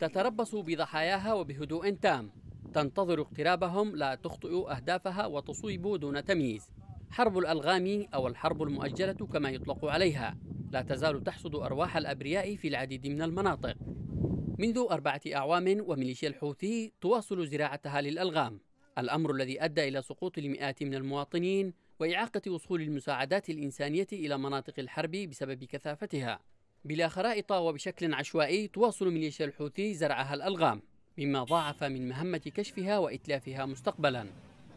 تتربص بضحاياها وبهدوء تام تنتظر اقترابهم لا تخطئ أهدافها وتصيب دون تمييز حرب الألغام أو الحرب المؤجلة كما يطلق عليها لا تزال تحصد أرواح الأبرياء في العديد من المناطق منذ أربعة أعوام وميليشيا الحوثي تواصل زراعتها للألغام الأمر الذي أدى إلى سقوط المئات من المواطنين وإعاقة وصول المساعدات الإنسانية إلى مناطق الحرب بسبب كثافتها بلا خرائط وبشكل عشوائي تواصل ميليشيا الحوثي زرعها الألغام مما ضاعف من مهمة كشفها وإتلافها مستقبلا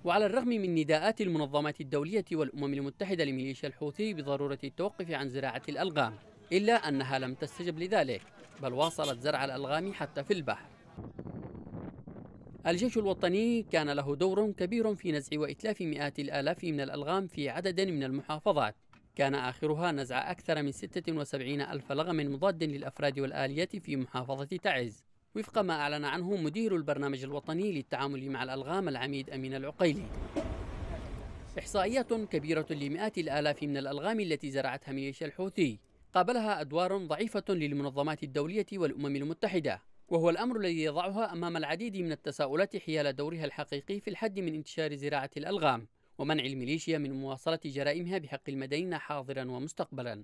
وعلى الرغم من نداءات المنظمات الدولية والأمم المتحدة لميليشيا الحوثي بضرورة التوقف عن زراعة الألغام إلا أنها لم تستجب لذلك بل واصلت زرع الألغام حتى في البحر الجيش الوطني كان له دور كبير في نزع وإتلاف مئات الآلاف من الألغام في عدد من المحافظات كان آخرها نزع أكثر من 76 ألف لغم مضاد للأفراد والآليات في محافظة تعز وفق ما أعلن عنه مدير البرنامج الوطني للتعامل مع الألغام العميد أمين العقيلي إحصائيات كبيرة لمئات الآلاف من الألغام التي زرعتها ميليشيا الحوثي قابلها أدوار ضعيفة للمنظمات الدولية والأمم المتحدة وهو الأمر الذي يضعها أمام العديد من التساؤلات حيال دورها الحقيقي في الحد من انتشار زراعة الألغام ومنع الميليشيا من مواصلة جرائمها بحق المدينة حاضرا ومستقبلا